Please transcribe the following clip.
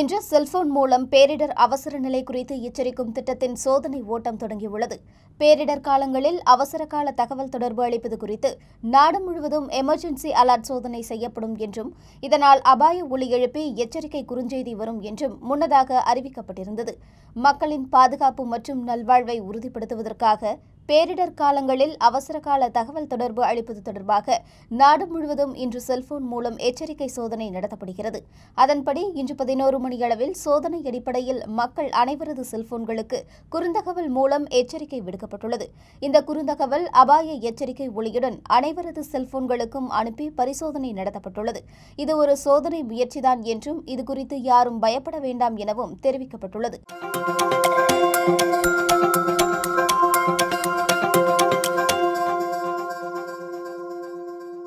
இன்று செல்போன் மூலம் பேரிடர் அவசர நிலை குறித்து எச்சரிக்கும் திட்டத்தின் சோதனை ஓட்டம் தொடங்கியுள்ளது பேரிடர் காலங்களில் அவசர கால தகவல் தொடர்பு அளிப்பது குறித்து நாடு முழுவதும் எமர்ஜென்சி அலர்ட் சோதனை செய்யப்படும் என்றும் இதனால் அபாய ஒளி எழுப்பி எச்சரிக்கை குறுஞ்செய்தி வரும் என்றும் முன்னதாக அறிவிக்கப்பட்டிருந்தது மக்களின் பாதுகாப்பு மற்றும் நல்வாழ்வை உறுதிப்படுத்துவதற்காக பேரிடர் காலங்களில் அவசரகால தகவல் தொடர்பு அளிப்பது தொடர்பாக நாடு முழுவதும் இன்று செல்போன் மூலம் எச்சரிக்கை சோதனை நடத்தப்படுகிறது அதன்படி இன்று பதினோரு மணியளவில் சோதனை அடிப்படையில் மக்கள் அனைவரது செல்போன்களுக்கு குறுந்தகவல் மூலம் எச்சரிக்கை விடுக்கப்பட்டுள்ளது இந்த குறுந்தகவல் அபாய எச்சரிக்கை ஒளியுடன் அனைவரது செல்போன்களுக்கும் அனுப்பி பரிசோதனை நடத்தப்பட்டுள்ளது இது ஒரு சோதனை முயற்சிதான் என்றும் இதுகுறித்து யாரும் பயப்பட வேண்டாம் எனவும் தெரிவிக்கப்பட்டுள்ளது